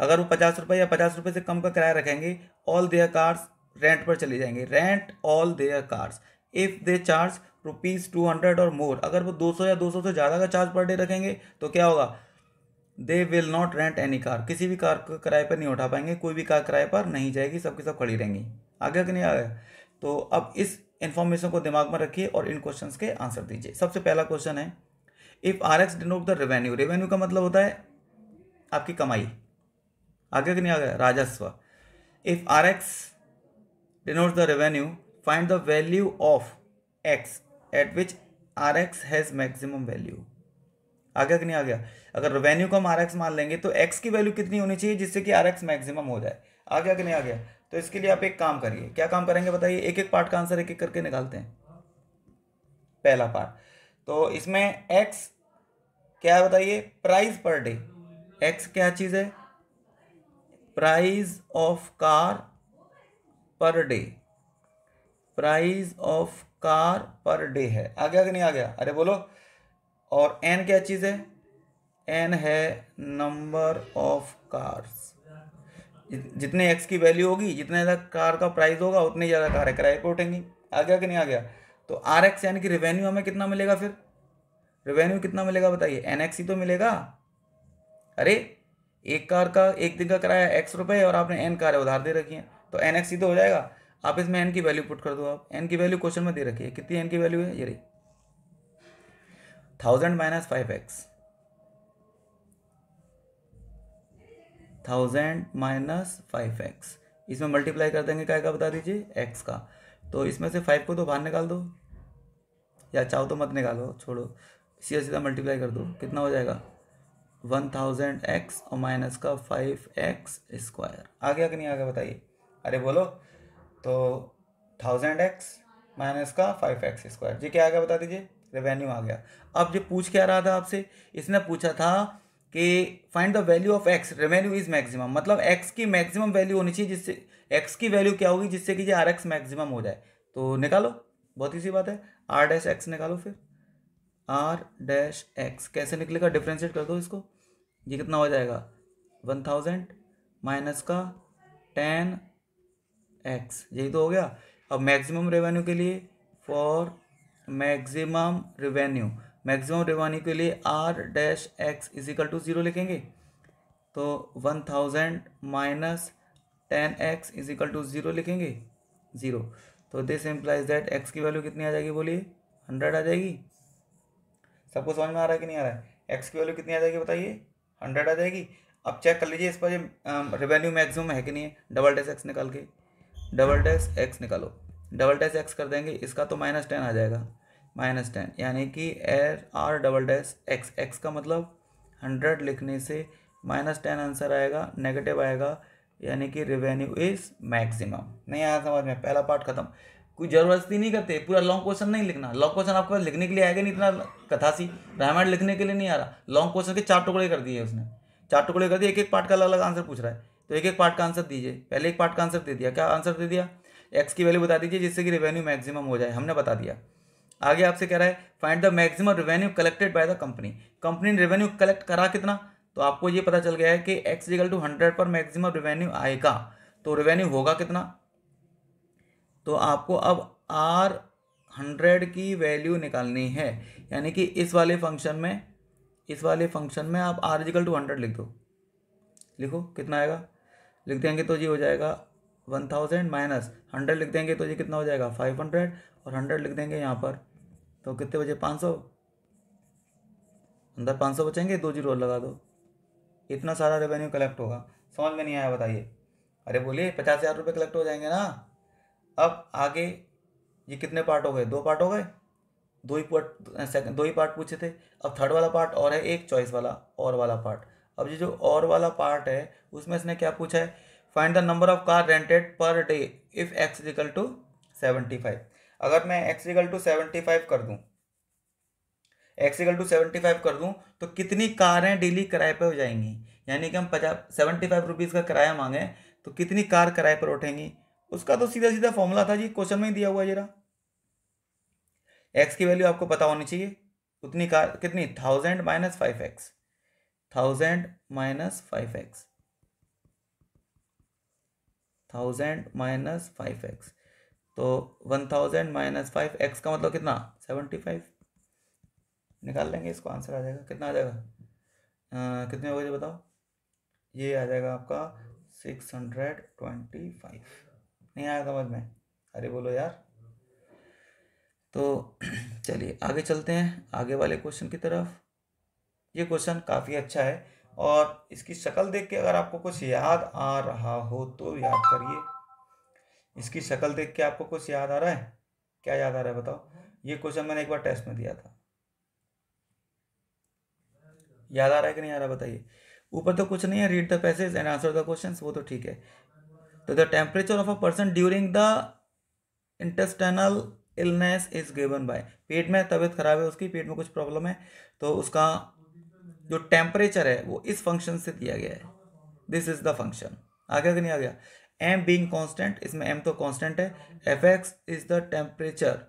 अगर वो पचास रुपये या पचास रुपये से कम का किराया रखेंगे ऑल देयर कार्स रेंट पर चले जाएंगे rent all their cars if they charge rupees two hundred और मोर अगर वो दो सौ या दो सौ से ज़्यादा का चार्ज पर डे रखेंगे तो क्या होगा they will not rent any car किसी भी कार को किराए पर नहीं उठा पाएंगे कोई भी कार किराए पर नहीं जाएगी सबकी सब खड़ी रहेंगी आगे कि नहीं आ गया तो अब इस इन्फॉर्मेशन को दिमाग में रखिए और इन क्वेश्चन के आंसर दीजिए सबसे पहला क्वेश्चन है if r x denote the revenue revenue का मतलब होता है आपकी कमाई आ गया कि नहीं आ गया राजस्व if r x denotes the revenue find the value of x at which rx has maximum value आ गया कि नहीं आ गया अगर रेवेन्यू को हम आर एक्स मान लेंगे तो एक्स की वैल्यू कितनी होनी चाहिए जिससे कि आर एक्स मैक्सिमम हो जाए आ गया कि नहीं आ गया तो इसके लिए आप एक काम करिए क्या काम करेंगे बताइए एक एक पार्ट का आंसर एक एक करके निकालते हैं पहला पार्ट तो इसमें एक्स क्या है बताइए प्राइस पर डे एक्स क्या चीज़ है price of car per day price of car per day है आ गया कि नहीं आ गया अरे बोलो और एन क्या चीज़ है एन है नंबर ऑफ कार्स जितने एक्स की वैल्यू होगी जितने ज़्यादा कार का प्राइस होगा उतनी ज़्यादा कार है किराए पर उठेंगी आ गया तो कि नहीं आ गया तो आर एक्स एन की रिवेन्यू हमें कितना मिलेगा फिर रिवेन्यू कितना मिलेगा बताइए एन एक्स ही तो मिलेगा अरे एक कार का एक दिन का किराया एक्स रुपये और आपने एन कार उधार दे रखी है तो एन एक्स सीधे हो जाएगा आप इसमें एन की वैल्यू पुट कर दो आप एन की वैल्यू क्वेश्चन में दे रखी है कितनी एन की वैल्यू है ये रही thousand minus five x thousand minus five x इसमें मल्टीप्लाई कर देंगे क्या क्या बता दीजिए एक्स का तो इसमें से फाइव को तो बाहर निकाल दो या चाहो तो मत निकालो छोड़ो सीधा सीधा मल्टीप्लाई कर दो कितना हो जाएगा वन थाउजेंड एक्स और माइनस का फाइव एक्स स्क्वायर आ गया कि नहीं आ गया बताइए अरे बोलो तो थाउजेंड एक्स माइनस का फाइव एक्स स्क्वायर जी क्या आ गया बता दीजिए रेवेन्यू आ गया अब जो पूछ के आ रहा था आपसे इसने पूछा था कि find the value of x revenue is maximum मतलब एक्स की मैक्सिमम वैल्यू होनी चाहिए जिससे एक्स की वैल्यू क्या होगी जिससे कि जी आर एक्स मैक्सिमम हो जाए तो निकालो बहुत ही सी बात है आर डैश एक्स निकालो फिर आर डैश एक्स कैसे निकलेगा डिफ्रेंशिएट कर दो इसको ये कितना हो जाएगा वन थाउजेंड माइनस का टेन एक्स यही तो हो गया अब मैक्सिमम रेवेन्यू के लिए for maximum revenue maximum revenue के लिए r dash x is equal to zero लिखेंगे तो one thousand minus ten x is equal to zero लिखेंगे ज़ीरो तो दिस इम्प्लाइज दैट एक्स की वैल्यू कितनी आ जाएगी बोलिए हंड्रेड आ जाएगी सबको समझ में आ रहा है कि नहीं आ रहा है एक्स की वैल्यू कितनी आ जाएगी बताइए हंड्रेड आ जाएगी अब चेक कर लीजिए इस पर ये रेवेन्यू मैक्सिमम है कि नहीं है डबल डैश एक्स निकाल के डबल डैश एक्स निकालो डबल डैश एक्स कर देंगे इसका तो माइनस टेन आ जाएगा माइनस टेन यानी कि uh r double dash x x का मतलब हंड्रेड लिखने से माइनस टेन आंसर आएगा नेगेटिव आएगा यानी कि रेवेन्यू इज़ मैक्सिमम नहीं आया समझ में पहला पार्ट खत्म कोई जबरदस्ती नहीं करते पूरा लॉन्ग क्वेश्चन नहीं लिखना लॉन्ग क्वेश्चन आपके पास लिखने के लिए आएगा नहीं इतना कथासी रामायण लिखने के लिए नहीं आ रहा लॉन्ग क्वेश्चन के चार टुकड़े कर दिए उसने चार टुकड़े कर दिए एक एक पार्ट का अलग अलग आंसर पूछ रहा है तो एक एक पार्ट का आंसर दीजिए पहले एक पार्ट का आंसर दे दिया क्या आंसर दे दिया एक्स की वैल्यू बता दीजिए जिससे कि रेवेन्यू मैक्सिमम हो जाए हमने बता दिया आगे आपसे कह रहा है find the maximum revenue collected by the company company ने रेवेन्यू कलेक्ट करा कितना तो आपको ये पता चल गया है कि एक्स इजल टू हंड्रेड पर मैक्सिमम रेवेन्यू आएगा तो रेवेन्यू होगा कितना तो आपको अब आर हंड्रेड की वैल्यू निकालनी है यानी कि इस वाले फंक्शन में इस वाले फंक्शन में आप आर इजिकल टू हंड्रेड लिख दो लिखो कितना आएगा लिख देंगे तो जी हो जाएगा वन थाउजेंड माइनस हंड्रेड लिख देंगे तो जी कितना हो जाएगा फाइव हंड्रेड और हंड्रेड लिख देंगे यहाँ पर तो कितने बजे पाँच सौ अंदर पाँच सौ बचेंगे दो जीरो लगा दो इतना सारा रेवेन्यू कलेक्ट होगा समझ में नहीं आया बताइए अरे बोलिए पचास हज़ार रुपये कलेक्ट हो जाएंगे ना अब आगे ये कितने पार्ट हो गए दो पार्ट हो गए दो ही पार्ट दो ही पार्ट पूछे थे अब थर्ड वाला पार्ट और है एक चॉइस वाला और वाला पार्ट अब ये जो और वाला पार्ट है उसमें इसने क्या पूछा है find the number of car rented per day if x is equal to seventy five अगर मैं x is equal to seventy five कर दूँ x is equal to seventy five कर दूँ तो कितनी कारें डेली किराए पर हो जाएंगी यानी कि हम पचास सेवेंटी फाइव रुपीज़ का किराया मांगें तो कितनी कार किराए पर उठेंगी उसका तो सीधा सीधा फॉर्मूला था जी क्वेश्चन में ही दिया हुआ जरा एक्स की वैल्यू आपको पता होनी चाहिए उतनी का कितनी thousand minus five x thousand minus five x thousand minus five x तो one thousand minus five x का मतलब कितना सेवेंटी फाइव निकाल लेंगे इसको आंसर आ जाएगा कितना आ जाएगा आ, कितने हो गए बताओ ये आ जाएगा आपका सिक्स हंड्रेड ट्वेंटी फाइव नहीं आया समझ में अरे बोलो यार तो चलिए आगे चलते हैं आगे वाले क्वेश्चन की तरफ ये क्वेश्चन काफ़ी अच्छा है और इसकी शक्ल देख के अगर आपको कुछ याद आ रहा हो तो याद करिए इसकी शक्ल देख के आपको कुछ याद आ रहा है क्या याद आ रहा है बताओ ये क्वेश्चन मैंने एक बार टेस्ट में दिया था याद आ रहा है कि नहीं आ रहा बताइए ऊपर तो कुछ नहीं है read the passage and answer the question वो तो ठीक है तो the temperature of a person during the intestinal illness is given by पेट में तबीयत खराब है उसकी पेट में कुछ प्रॉब्लम है तो उसका जो टेम्परेचर है वो इस फंक्शन से दिया गया है दिस इज द फंक्शन आ गया कि नहीं आ गया एम बींग कॉन्स्टेंट इसमें एम तो कॉन्स्टेंट है f x is the temperature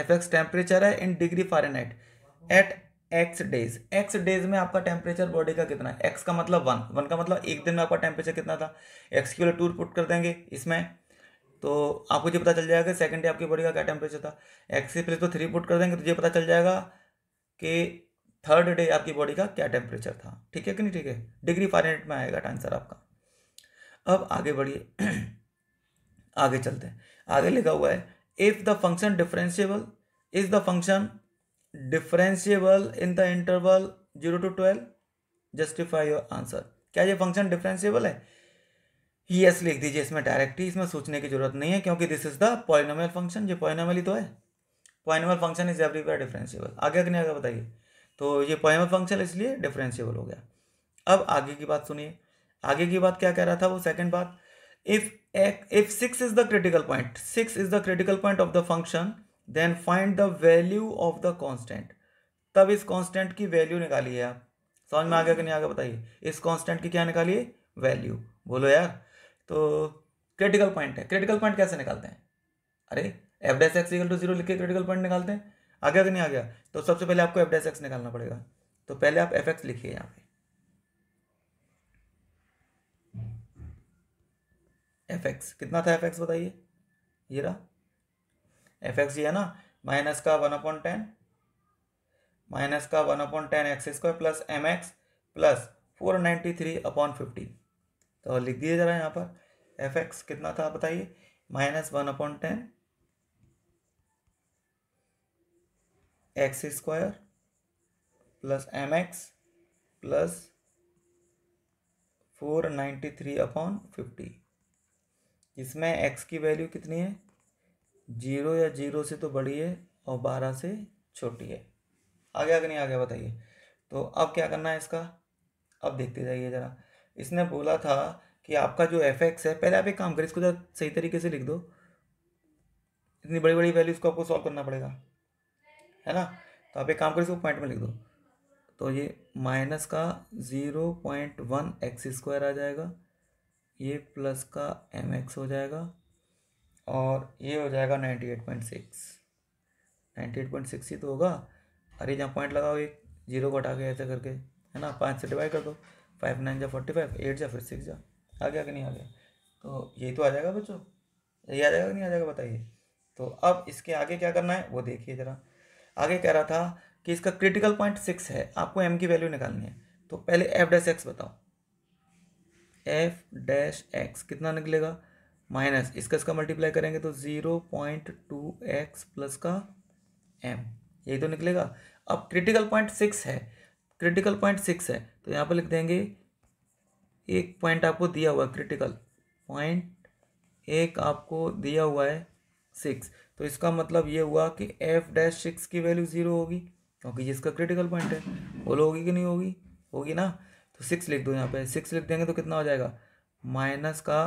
f x temperature है in degree Fahrenheit at x days x days में आपका टेम्परेचर बॉडी का कितना है एक्स का मतलब वन वन का मतलब एक दिन में आपका टेम्परेचर कितना था एक्स की वाले टूर पुट कर देंगे इसमें तो आपको ये पता चल जाएगा सेकंड डे आपकी बॉडी का क्या टेम्परेचर था एक्स के प्लेस तो थ्री पुट कर देंगे तो ये पता चल जाएगा कि थर्ड डे आपकी बॉडी का क्या टेम्परेचर था ठीक है कि नहीं ठीक है डिग्री फारेनहाइट में आएगा आंसर आपका अब आगे बढ़िए आगे चलते हैं आगे लिखा हुआ है if the function differentiable is the function differentiable in the interval zero to twelve justify your answer क्या ये फंक्शन डिफरेंशिएबल है यस yes, लिख दीजिए इसमें डायरेक्ट ही इसमें सोचने की जरूरत नहीं है क्योंकि this is the polynomial function ये पॉइनोमल ही तो है polynomial function is everywhere differentiable आगे आगे आगे बताइए तो ये पॉइनमल फंक्शन इसलिए डिफरेंशिएबल हो गया अब आगे की बात सुनिए आगे की बात क्या कह रहा था वो सेकेंड बात if if six is the critical point six is the critical point of the function then find the value of the constant तब इस कॉन्स्टेंट की वैल्यू निकालिए आप समझ में आ गया कि नहीं आ गया बताइए इस कॉन्स्टेंट की क्या निकालिए वैल्यू बोलो यार तो क्रिटिकल पॉइंट है क्रिटिकल पॉइंट कैसे निकालते हैं अरे f dash x equal to zero लिख के क्रिटिकल पॉइंट निकालते हैं आ गया कि नहीं आ गया तो सबसे पहले आपको एफ डेस एक्स निकालना पड़ेगा तो पहले आप एफ एक्स लिखिए यहाँ पे एफ एक्स कितना था एफ एक्स बताइए ये रहा एफ एक्स जी है ना माइनस का वन अपॉन टेन माइनस का one upon ten x square plus m x plus four ninety three upon fifteen तो लिख दिए जरा यहाँ पर एफ एक्स कितना था बताइए minus one upon ten x square plus m x plus four ninety three upon fifty इसमें एक्स की वैल्यू कितनी है जीरो या जीरो से तो बड़ी है और बारह से छोटी है आगे आगे नहीं आ गया बताइए तो अब क्या करना है इसका अब देखते जाइए ज़रा इसने बोला था कि आपका जो एफ एक्स है पहले आप एक काम करें इसको ज़रा सही तरीके से लिख दो इतनी बड़ी बड़ी वैल्यूज को आपको सॉल्व करना पड़ेगा है ना तो आप एक काम करें इसको पॉइंट में लिख दो तो ये माइनस का zero point one x square आ जाएगा ये प्लस का एम एक्स हो जाएगा और ये हो जाएगा ninety eight point six ninety eight point six ही तो होगा अरे जहाँ पॉइंट लगाओ एक जीरो को हटा के ऐसे करके है ना पाँच से डिवाइड कर दो फाइव नाइन जा फोर्टी फाइव एट जा फिर सिक्स जा आ गया कि नहीं आ गया तो यही तो आ जाएगा बच्चों यही आ जाएगा कि नहीं आ जाएगा बताइए तो अब इसके आगे क्या करना है वो देखिए ज़रा आगे कह रहा था कि इसका क्रिटिकल पॉइंट सिक्स है आपको एम की वैल्यू निकालनी है तो पहले एफ डैश एक्स बताओ एफ डैश एक्स कितना निकलेगा माइनस इसका इसका मल्टीप्लाई करेंगे तो zero point two x plus का एम यही तो निकलेगा अब क्रिटिकल पॉइंट सिक्स है क्रिटिकल पॉइंट सिक्स है तो यहाँ पर लिख देंगे एक पॉइंट आपको दिया हुआ है क्रिटिकल पॉइंट एक आपको दिया हुआ है सिक्स तो इसका मतलब ये हुआ कि एफ डैश सिक्स की वैल्यू ज़ीरो होगी क्योंकि जिसका क्रिटिकल पॉइंट है वो होगी कि नहीं होगी होगी ना तो सिक्स लिख दो यहाँ पे सिक्स लिख देंगे तो कितना हो जाएगा माइनस का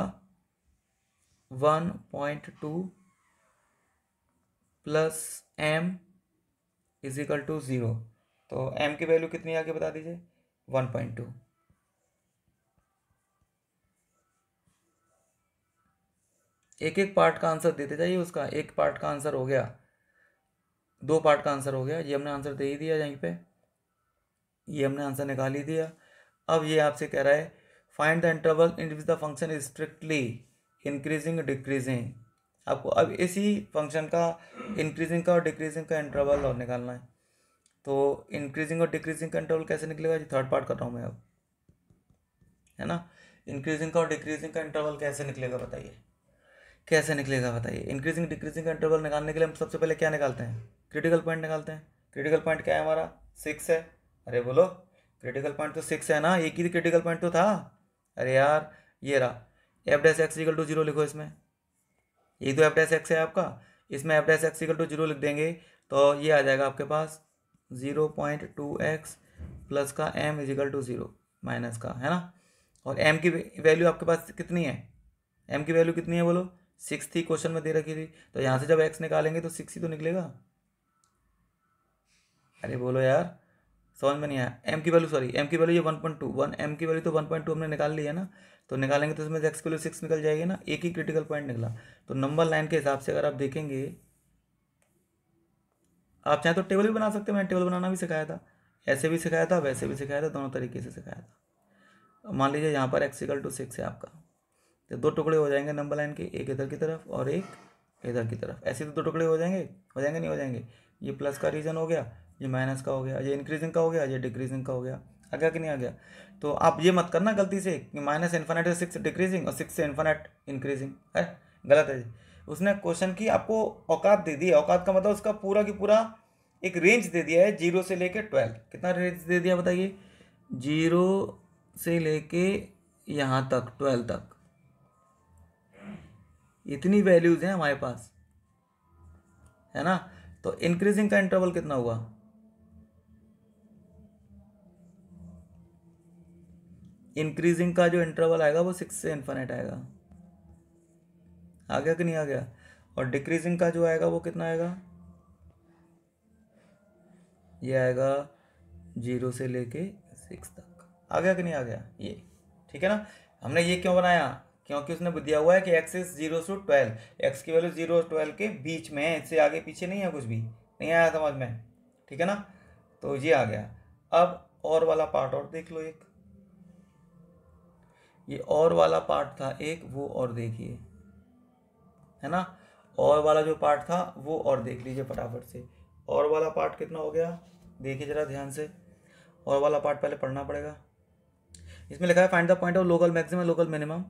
one point two plus m is equal to zero तो एम की वैल्यू कितनी आगे बता दीजिए वन पॉइंट टू एक एक पार्ट का आंसर देते जाइए उसका एक पार्ट का आंसर हो गया दो पार्ट का आंसर हो गया ये हमने आंसर दे ही दिया यहीं पे ये हमने आंसर निकाल ही दिया अब ये आपसे कह रहा है find the interval in which the function is strictly increasing decreasing आपको अब इसी फंक्शन का इंक्रीजिंग का और डिक्रीजिंग का इंटरवल और निकालना है तो इंक्रीजिंग और डिक्रीजिंग का इंटरवल कैसे निकलेगा जी थर्ड पार्ट कर रहा हूँ मैं अब है ना इंक्रीजिंग का और डिक्रीजिंग का इंटरवल कैसे निकलेगा बताइए कैसे निकलेगा बताइए इंक्रीजिंग डिक्रीजिंग का इंटरवल निकालने के लिए हम सबसे पहले क्या निकालते हैं क्रिटिकल पॉइंट निकालते हैं क्रिटिकल पॉइंट क्या है हमारा सिक्स है अरे बोलो क्रिटिकल पॉइंट तो सिक्स है ना एक ही क्रिटिकल पॉइंट तो था अरे यार ये रहा f dash x equal to zero लिखो इसमें ये तो एफ डैस एक्स है आपका इसमें f dash x equal to zero लिख देंगे तो ये आ जाएगा आपके पास zero point two x plus का m equal to zero minus का है ना और एम की वैल्यू आपके पास कितनी है एम की वैल्यू कितनी है बोलो सिक्स थी क्वेश्चन में दे रखी थी तो यहाँ से जब एक्स निकालेंगे तो सिक्स ही तो निकलेगा अरे बोलो यार समझ में नहीं आया एम की वैल्यू सॉरी एम की वैल्यू ये one point two one m की वैल्यू तो वन पॉइंट टू हमने निकाल ली है ना तो निकालेंगे तो इसमें एक्स वैल्यू सिक्स निकल जाएगी ना एक ही क्रिटिकल पॉइंट निकला तो नंबर लाइन के हिसाब से अगर आप देखेंगे आप चाहें तो टेबल भी बना सकते हैं मैंने टेबल बनाना भी सिखाया था ऐसे भी सिखाया था वैसे भी सिखाया था दोनों तरीके से सिखाया था मान लीजिए यहाँ पर एक्सिकल टू सिक्स है आपका तो दो टुकड़े हो जाएंगे नंबर लाइन के एक इधर की तरफ और एक इधर की तरफ ऐसे तो दो टुकड़े हो जाएंगे हो जाएंगे नहीं हो जाएंगे ये प्लस का रीजन हो गया ये माइनस का हो गया ये इंक्रीजिंग का हो गया ये डिक्रीजिंग का हो गया आ गया कि नहीं आ गया तो आप ये मत करना गलती से कि माइनस इन्फानेट से सिक्स डिक्रीजिंग और सिक्स से इन्फानेट इंक्रीजिंग है गलत है उसने क्वेश्चन की आपको औकात दे दी है औकात का मतलब उसका पूरा की पूरा एक रेंज दे दिया है जीरो से लेके ट्वेल्व कितना रेंज दे दिया बताइए जीरो से लेके यहाँ तक ट्वेल्व तक इतनी वैल्यूज़ हैं हमारे पास है ना तो इंक्रीजिंग का इंटरवल कितना हुआ इंक्रीजिंग का जो इंटरवल आएगा वो सिक्स से इन्फिनिट आएगा आ गया कि नहीं आ गया और डिक्रीजिंग का जो आएगा वो कितना आएगा ये आएगा जीरो से लेके सिक्स तक आ गया कि नहीं आ गया ये ठीक है ना हमने ये क्यों बनाया क्योंकि उसने दिया हुआ है कि एक्स इज जीरो से ट्वेल्व एक्स की वैल्यू जीरो ट्वेल्व के बीच में है इससे आगे पीछे नहीं है कुछ भी नहीं आया समझ में ठीक है ना तो ये आ गया अब और वाला पार्ट और देख लो एक ये और वाला पार्ट था एक वो और देखिए है ना और वाला जो पार्ट था वो और देख लीजिए फटाफट से और वाला पार्ट कितना हो गया देखिए ज़रा ध्यान से और वाला पार्ट पहले पढ़ना पड़ेगा इसमें लिखा है find the point of local maximum local minimum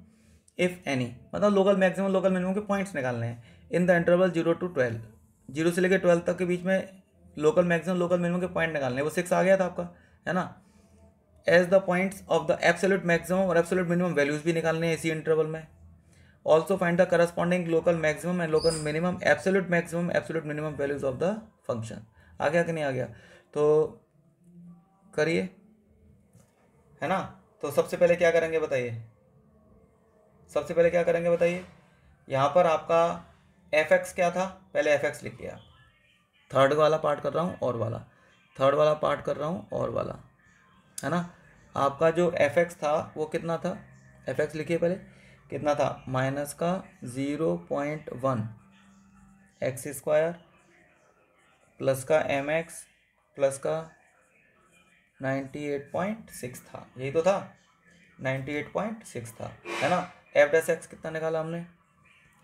if any मतलब लोकल मैक्सिमम लोकल मिनिमम के पॉइंट्स निकालने हैं in the interval zero to twelve zero से लेकर ट्वेल्व तक के बीच में लोकल मैक्सिमम लोकल मिनिमम के पॉइंट निकालने वो सिक्स आ गया था आपका है ना as the points of the absolute maximum और एब्सोल्यूट मिनिमम वैल्यूज भी निकालने हैं इसी इंटरवल में also find the corresponding local maximum and local minimum absolute maximum absolute minimum values of the function आ गया कि नहीं आ गया तो करिए है ना तो सबसे पहले क्या करेंगे बताइए सबसे पहले क्या करेंगे बताइए यहाँ पर आपका एफ एक्स क्या था पहले एफ एक्स लिख दिया थर्ड वाला पार्ट कर रहा हूँ और वाला थर्ड वाला पार्ट कर रहा हूँ और वाला है ना आपका जो एफ एक्स था वो कितना था एफ एक्स लिखिए पहले कितना था माइनस का zero point one x square plus का एम एक्स प्लस का नाइन्टी एट पॉइंट सिक्स था यही तो था नाइन्टी एट पॉइंट सिक्स था है ना एफ डैस एक्स कितना निकाला हमने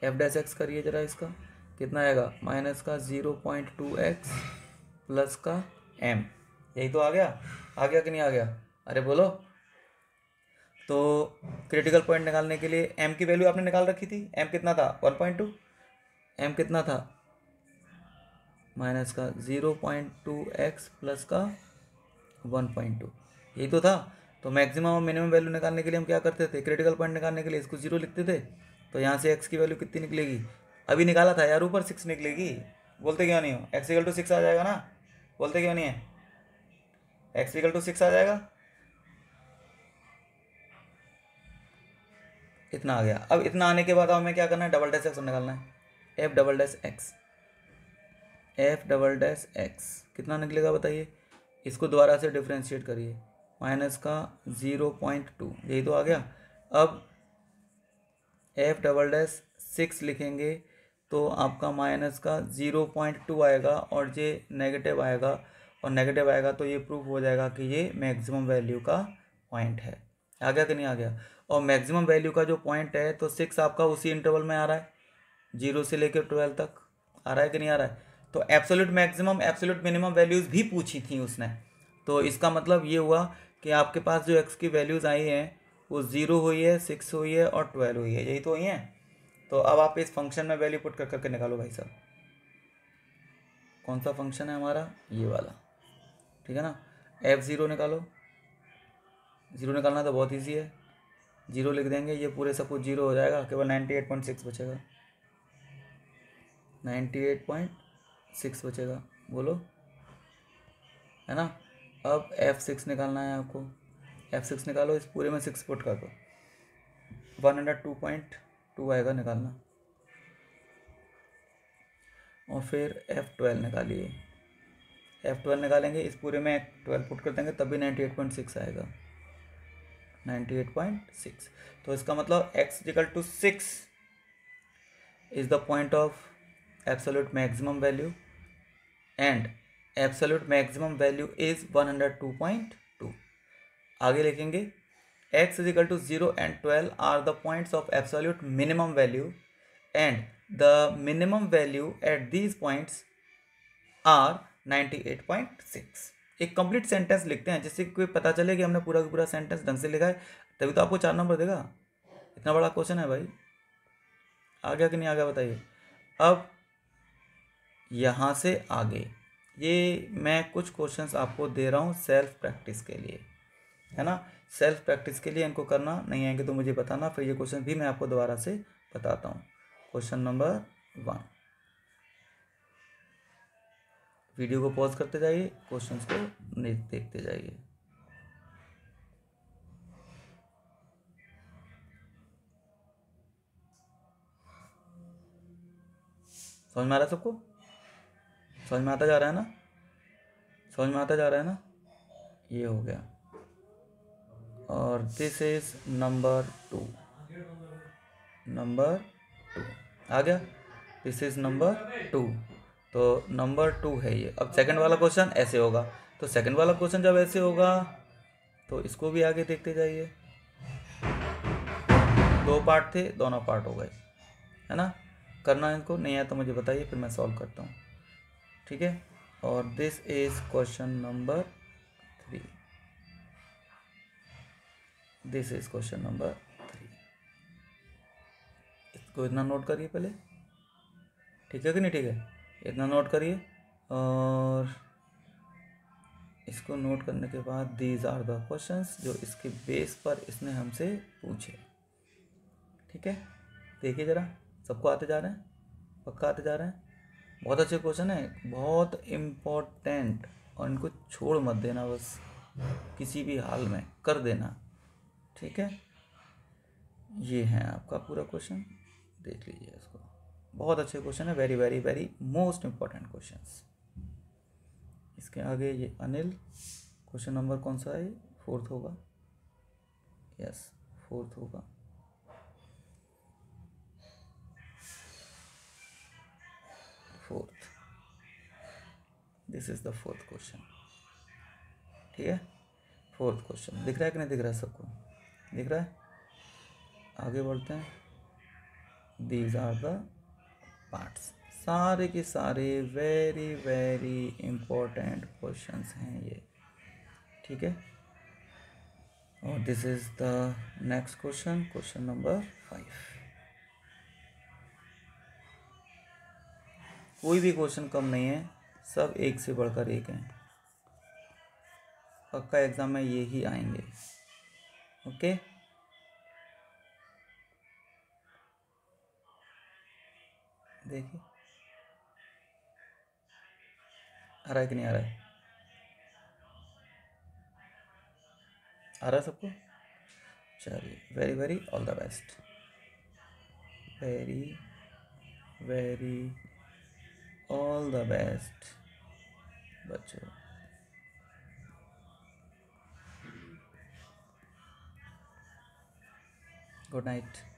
एफ डैस एक्स करिए जरा इसका कितना आएगा माइनस का zero point two x plus का एम यही तो आ गया आ गया कि नहीं आ गया अरे बोलो तो क्रिटिकल पॉइंट निकालने के लिए एम की वैल्यू आपने निकाल रखी थी एम कितना था वन पॉइंट टू एम कितना था माइनस का zero point two x plus का वन पॉइंट टू यही तो था तो मैक्सिमम और मिनिमम वैल्यू निकालने के लिए हम क्या करते थे क्रिटिकल पॉइंट निकालने के लिए इसको जीरो लिखते थे तो यहाँ से एक्स की वैल्यू कितनी निकलेगी अभी निकाला था यार ऊपर सिक्स निकलेगी बोलते क्यों नहीं हो एक्सिकल टू सिक्स आ जाएगा ना बोलते क्यों नहीं है एक्स इक्वल टू सिक्स आ जाएगा इतना आ गया अब इतना आने के बाद हमें क्या करना है डबल डैश एक्स निकालना है f double dash x f double dash x कितना निकलेगा बताइए इसको दोबारा से डिफ्रेंशिएट करिए माइनस का ज़ीरो पॉइंट टू यही तो आ गया अब एफ डबल डैश सिक्स लिखेंगे तो आपका माइनस का ज़ीरो पॉइंट टू आएगा और ये नेगेटिव आएगा और नेगेटिव आएगा तो ये प्रूफ हो जाएगा कि ये मैक्सिमम वैल्यू का पॉइंट है आ गया कि नहीं आ गया और मैक्सिमम वैल्यू का जो पॉइंट है तो सिक्स आपका उसी इंटरवल में आ रहा है जीरो से लेकर ट्वेल्व तक आ रहा है कि नहीं आ रहा है तो absolute maximum absolute minimum values भी पूछी थी उसने तो इसका मतलब ये हुआ कि आपके पास जो एक्स की वैल्यूज़ आई हैं वो ज़ीरो हुई है सिक्स हुई है और ट्वेल्व हुई है यही तो हुई हैं तो अब आप इस फंक्शन में वैल्यू पुट कर करके निकालो भाई साहब कौन सा फंक्शन है हमारा ये वाला ठीक है ना एफ ज़ीरो निकालो ज़ीरो निकालना तो बहुत ईजी है जीरो लिख देंगे ये पूरे सब कुछ जीरो हो जाएगा केवल नाइन्टी एट पॉइंट सिक्स बचेगा नाइन्टी एट पॉइंट सिक्स बचेगा बोलो है ना अब एफ सिक्स निकालना है आपको एफ सिक्स निकालो इस पूरे में सिक्स फुट कर दो one hundred two point two आएगा निकालना और फिर एफ ट्वेल्व निकालिए एफ ट्वेल्व निकालेंगे इस पूरे में ट्वेल्व पुट कर देंगे तभी नाइन्टी एट पॉइंट सिक्स आएगा नाइन्टी एट पॉइंट सिक्स तो इसका मतलब x is equal to six is the point of absolute maximum value and absolute maximum value is one hundred two point two आगे लिखेंगे x is equal to zero and twelve are the points of absolute minimum value and the minimum value at these points are 98.6 एक complete sentence लिखते हैं जिससे कोई पता चले कि हमने पूरा का पूरा सेंटेंस ढंग से लिखा है तभी तो आपको चार नंबर देगा इतना बड़ा क्वेश्चन है भाई आ गया कि नहीं आ गया बताइए अब यहाँ से आगे ये मैं कुछ क्वेश्चंस आपको दे रहा हूँ सेल्फ प्रैक्टिस के लिए है ना सेल्फ प्रैक्टिस के लिए इनको करना नहीं आएंगे तो मुझे बताना फिर ये क्वेश्चन भी मैं आपको दोबारा से बताता हूँ क्वेश्चन नंबर वन वीडियो को पॉज करते जाइए क्वेश्चंस को देखते जाइए समझ में आ रहा है सबको समझ में आता जा रहा है ना समझ में आता जा रहा है ना ये हो गया और this is number two number two आ गया दिस इज नंबर टू तो नंबर टू है ये अब सेकंड वाला क्वेश्चन ऐसे होगा तो सेकंड वाला क्वेश्चन जब ऐसे होगा तो इसको भी आगे देखते जाइए दो पार्ट थे दोनों पार्ट हो गए है ना करना इनको नहीं आया तो मुझे बताइए फिर मैं सॉल्व करता हूँ ठीक है और this is question number three this is question number three इसको इतना नोट करिए पहले ठीक है कि नहीं ठीक है इतना नोट करिए और इसको नोट करने के बाद दीज आर द क्वेश्चंस जो इसके बेस पर इसने हमसे पूछे ठीक है देखिए ज़रा सबको आते जा रहे हैं पक्का आते जा रहे हैं बहुत अच्छे क्वेश्चन है बहुत इम्पोर्टेंट और इनको छोड़ मत देना बस किसी भी हाल में कर देना ठीक है ये है आपका पूरा क्वेश्चन देख लीजिए इसको बहुत अच्छे क्वेश्चन है very very very most important question इसके आगे ये अनिल क्वेश्चन नंबर कौन सा है फोर्थ होगा यस फोर्थ होगा fourth this is the fourth question ठीक है फोर्थ क्वेश्चन दिख रहा है कि नहीं दिख रहा है सबको दिख रहा है आगे बढ़ते हैं दीज आर द पार्ट्स सारे के सारे वेरी वेरी इम्पोर्टेंट क्वेश्चंस हैं ये ठीक है और this is the next question question number five कोई भी क्वेश्चन कम नहीं है सब एक से बढ़कर एक हैं पक्का एग्ज़ाम में ये ही आएंगे ओके okay? देखिए आ रहा है कि नहीं आ रहा है आ रहा है सबको चलिए very very all the best very very all the best बच्चों गुड नाइट